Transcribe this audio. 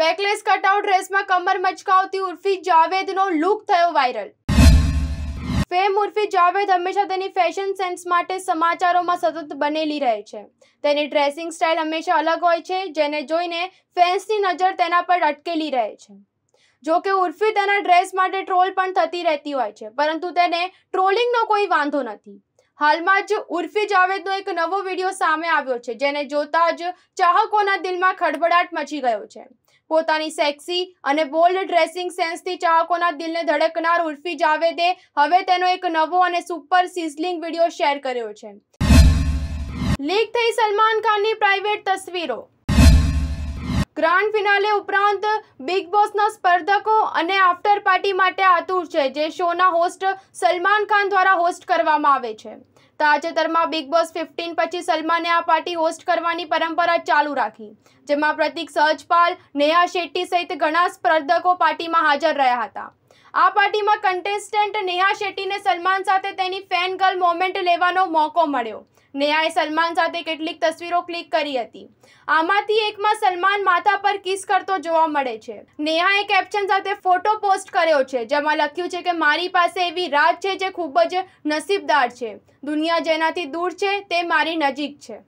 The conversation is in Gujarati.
બેકલેસ કટઆઉટ ડ્રેસમાં કમર મચકાવતી ઉર્ફી જાવેદનો લુક થયો વાયરલ ફેમ ઉર્ફી જાવેદ હંમેશા તેની ફેશન સેન્સ માટે સમાચારોમાં સતત બનેલી રહે છે તેની ડ્રેસિંગ સ્ટાઇલ હંમેશા અલગ હોય છે જેને જોઈને ફેન્સની નજર તેના પર અટકેલી રહે છે જો કે ઉર્ફી તેના ડ્રેસ માટે ટ્રોલ પણ થતી રહેતી હોય છે પરંતુ તેને ટ્રોલિંગનો કોઈ વાંધો નથી હાલમાં જ ઉર્ફી જાવેદનો એક નવો વિડીયો સામે આવ્યો છે જેને જોતા જ ચાહકોના દિલમાં ખડભડાટ મચી ગયો છે પોતાની સેક્સી અને બોલ્ડ ડ્રેસિંગ સેન્સથી ચાહકોના દિલને ધડકનાર ઉર્ફી જાવેદે હવે તેનો એક નવો અને સુપર સિઝલિંગ વિડીયો શેર કર્યો છે લીક થઈ સલમાન ખાનની પ્રાઇવેટ તસવીરો ગ્રાન્ડ ફિનાલે ઉપરાંત બિગ બોસના સ્પર્ધકો અને આફ્ટર પાર્ટી માટે આતુર છે જે શોના હોસ્ટ સલમાન ખાન દ્વારા હોસ્ટ કરવામાં આવે છે તાજેતરમાં બિગ બોસ ફિફ્ટીન પછી સલમાને આ પાર્ટી હોસ્ટ કરવાની પરંપરા ચાલુ રાખી જેમાં પ્રતિક સહજપાલ નેહા શેટ્ટી સહિત ઘણા સ્પર્ધકો પાર્ટીમાં હાજર રહ્યા હતા આ પાર્ટીમાં કન્ટેસ્ટન્ટ નેહા શેટ્ટીને સલમાન સાથે તેની ફેન ગર્લ મોમેન્ટ લેવાનો મોકો મળ્યો નેહાએ સલમાન સાથે કેટલીક તસવીરો ક્લિક કરી હતી આમાંથી એકમાં સલમાન માથા પર કિસ કરતો જોવા મળે છે નેહાએ કેપ્શન સાથે ફોટો પોસ્ટ કર્યો છે જેમાં લખ્યું છે કે મારી પાસે એવી રાત છે જે ખૂબ જ નસીબદાર છે દુનિયા જેનાથી દૂર છે તે મારી નજીક છે